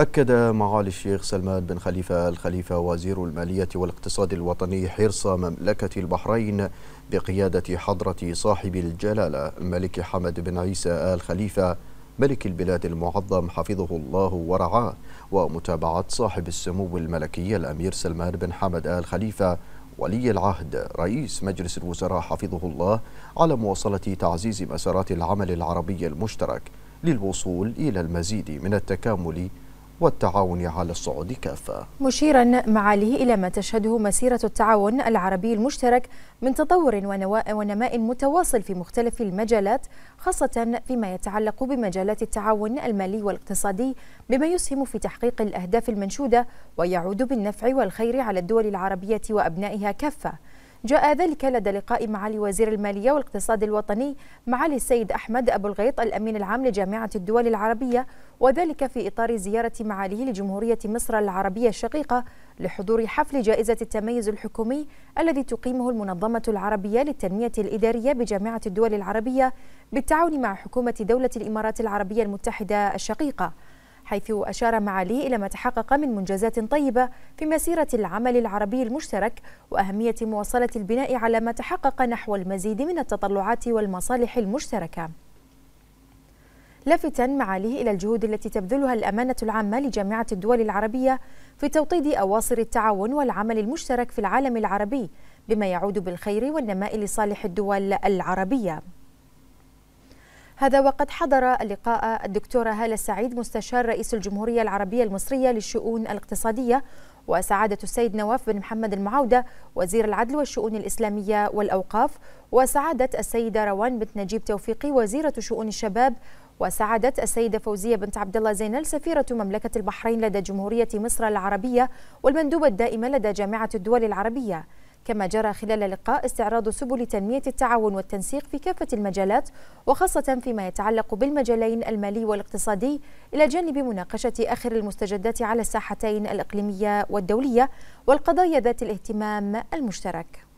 أكد معالي الشيخ سلمان بن خليفة الخليفة وزير المالية والاقتصاد الوطني حرص مملكة البحرين بقيادة حضرة صاحب الجلالة الملك حمد بن عيسى آل خليفة ملك البلاد المعظم حفظه الله ورعاه ومتابعة صاحب السمو الملكي الأمير سلمان بن حمد آل خليفة ولي العهد رئيس مجلس الوزراء حفظه الله على مواصلة تعزيز مسارات العمل العربي المشترك للوصول إلى المزيد من التكامل والتعاون على الصعود كافة مشيرا معاليه إلى ما تشهده مسيرة التعاون العربي المشترك من تطور ونماء متواصل في مختلف المجالات خاصة فيما يتعلق بمجالات التعاون المالي والاقتصادي بما يسهم في تحقيق الأهداف المنشودة ويعود بالنفع والخير على الدول العربية وأبنائها كافة جاء ذلك لدى لقاء معالي وزير المالية والاقتصاد الوطني معالي السيد أحمد أبو الغيط الأمين العام لجامعة الدول العربية وذلك في إطار زيارة معاليه لجمهورية مصر العربية الشقيقة لحضور حفل جائزة التميز الحكومي الذي تقيمه المنظمة العربية للتنمية الإدارية بجامعة الدول العربية بالتعاون مع حكومة دولة الإمارات العربية المتحدة الشقيقة حيث أشار معاليه إلى ما تحقق من منجزات طيبة في مسيرة العمل العربي المشترك وأهمية مواصلة البناء على ما تحقق نحو المزيد من التطلعات والمصالح المشتركة لافتا معاليه إلى الجهود التي تبذلها الأمانة العامة لجامعة الدول العربية في توطيد أواصر التعاون والعمل المشترك في العالم العربي بما يعود بالخير والنماء لصالح الدول العربية هذا وقد حضر اللقاء الدكتورة هالة السعيد مستشار رئيس الجمهورية العربية المصرية للشؤون الاقتصادية وسعادة السيد نواف بن محمد المعودة وزير العدل والشؤون الإسلامية والأوقاف وسعادة السيدة روان بنت نجيب توفيقي وزيرة شؤون الشباب وسعادة السيدة فوزية بنت عبد الله زينل سفيرة مملكة البحرين لدى جمهورية مصر العربية والمندوبة الدائمة لدى جامعة الدول العربية كما جرى خلال اللقاء استعراض سبل تنمية التعاون والتنسيق في كافة المجالات وخاصة فيما يتعلق بالمجالين المالي والاقتصادي إلى جانب مناقشة آخر المستجدات على الساحتين الإقليمية والدولية والقضايا ذات الاهتمام المشترك